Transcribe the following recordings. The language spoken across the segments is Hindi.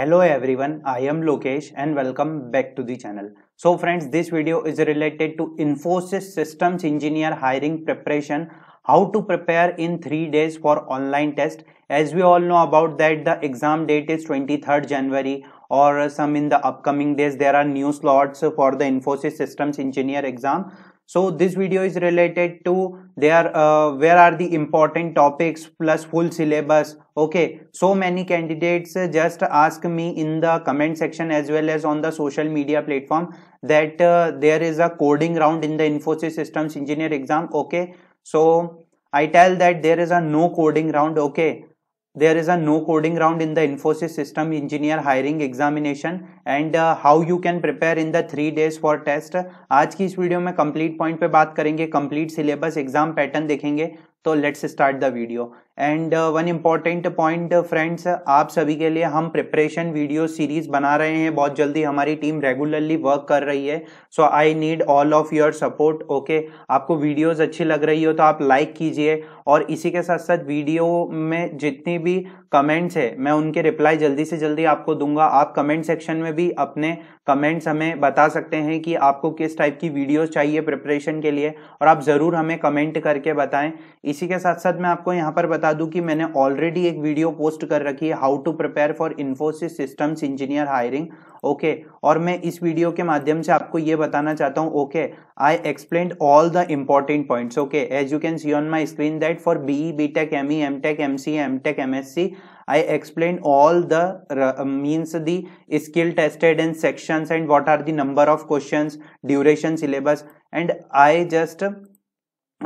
Hello everyone, I am Lokesh and welcome back to the channel. So friends, this video is related to Infosys Systems Engineer Hiring Preparation, how to prepare in 3 days for online test. As we all know about that, the exam date is 23rd January or some in the upcoming days there are new slots for the Infosys systems engineer exam. So this video is related to there uh, where are the important topics plus full syllabus okay so many candidates just ask me in the comment section as well as on the social media platform that uh, there is a coding round in the infosys systems engineer exam okay so i tell that there is a no coding round okay there is a no coding round in the infosys system engineer hiring examination and uh, how you can prepare in the three days for test aaj ki is video mein complete point pe baat karenge complete syllabus exam pattern dekhenge तो let's start the video and one important point friends आप सभी के लिए हम प्रिपरेशन वीडियो सीरीज बना रहे हैं बहुत जल्दी हमारी टीम रेगुलरली वर्क कर रही है so I need all of your support okay आपको वीडियोस अच्छी लग रही हो तो आप लाइक कीजिए और इसी के साथ साथ वीडियो में जितनी भी कमेंट्स है मैं उनके रिप्लाई जल्दी से जल्दी आपको दूंगा आप कमेंट सेक्शन में भी अपने कमेंट्स हमें बता सकते हैं कि आपको किस टाइप की वीडियोस चाहिए प्रिपरेशन के लिए और आप ज़रूर हमें कमेंट करके बताएं इसी के साथ साथ मैं आपको यहाँ पर बता बता दूं कि मैंने ऑलरेडी एक वीडियो पोस्ट कर रखी है how to prepare for Infosys systems engineer hiring okay और मैं इस वीडियो के माध्यम से आपको ये बताना चाहता हूँ okay I explain all the important points okay as you can see on my screen that for BE B tech M E M tech M C M tech M S C I explain all the means the skill tested and sections and what are the number of question duration syllabus and I just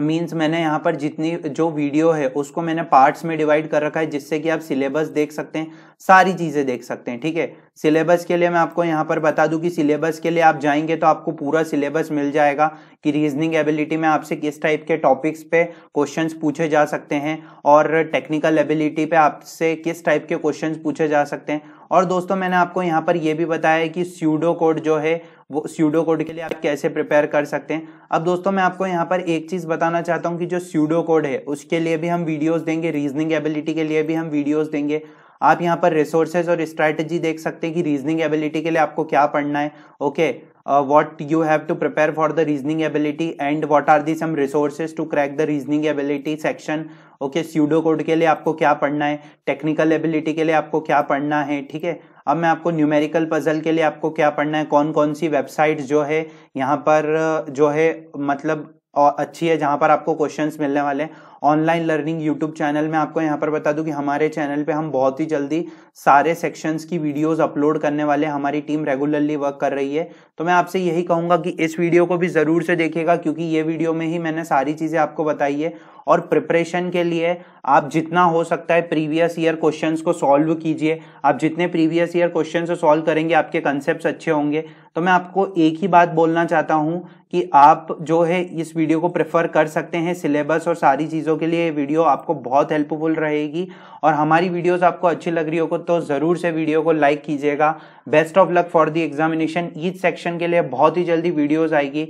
means मैंने यहाँ पर जितनी जो वीडियो है उसको मैंने पार्ट्स में डिवाइड कर रखा है जिससे कि आप सिलेबस देख सकते हैं सारी चीज़ें देख सकते हैं ठीक है सिलेबस के लिए मैं आपको यहाँ पर बता दूं कि सिलेबस के लिए आप जाएंगे तो आपको पूरा सिलेबस मिल जाएगा कि रीजनिंग एबिलिटी में आपसे किस टाइप के टॉपिक्स पे क्वेश्चन पूछे जा सकते हैं और टेक्निकल एबिलिटी पे आपसे किस टाइप के क्वेश्चन पूछे जा सकते हैं और दोस्तों मैंने आपको यहाँ पर यह भी बताया कि स्यूडो कोड जो है वो स्यूडो कोड के लिए आप कैसे प्रिपेयर कर सकते हैं अब दोस्तों मैं आपको यहाँ पर एक चीज़ बताना चाहता हूँ कि जो स्यूडो कोड है उसके लिए भी हम वीडियोस देंगे रीजनिंग एबिलिटी के लिए भी हम वीडियोस देंगे आप यहाँ पर रिसोर्सेज और स्ट्रैटेजी देख सकते हैं कि रीजनिंग एबिलिटी के लिए आपको क्या पढ़ना है okay uh, what you have to prepare for the reasoning ability and what are the some resources to crack the reasoning ability section okay pseudo code के लिए आपको क्या पढ़ना है टेक्निकल एबिलिटी के लिए आपको क्या पढ़ना है ठीक है अब मैं आपको न्यूमेरिकल पजल के लिए आपको क्या पढ़ना है कौन कौन सी वेबसाइट जो है यहाँ पर uh, जो है मतलब uh, अच्छी है जहाँ पर आपको क्वेश्चंस मिलने वाले हैं ऑनलाइन लर्निंग यूट्यूब चैनल में आपको यहाँ पर बता दूँ कि हमारे चैनल पे हम बहुत ही जल्दी सारे सेक्शंस की वीडियोस अपलोड करने वाले हमारी टीम रेगुलरली वर्क कर रही है तो मैं आपसे यही कहूँगा कि इस वीडियो को भी ज़रूर से देखेगा क्योंकि ये वीडियो में ही मैंने सारी चीज़ें आपको बताई है और प्रिपरेशन के लिए आप जितना हो सकता है प्रीवियस ईयर क्वेश्चंस को सॉल्व कीजिए आप जितने प्रीवियस ईयर क्वेश्चंस को सॉल्व करेंगे आपके कंसेप्ट अच्छे होंगे तो मैं आपको एक ही बात बोलना चाहता हूँ कि आप जो है इस वीडियो को प्रेफर कर सकते हैं सिलेबस और सारी चीज़ों चीज़ों के लिए वीडियो आपको बहुत हेल्पफुल रहेगी और हमारी वीडियोस आपको अच्छी लग रही हो तो ज़रूर से वीडियो को लाइक कीजिएगा best of luck for the examination each section के लिए बहुत ही जल्दी वीडियोस आएगी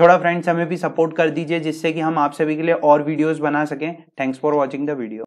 थोड़ा फ्रेंड्स हमें भी सपोर्ट कर दीजिए जिससे कि हम आप सभी के लिए और वीडियोज़ बना सकें thanks for watching the video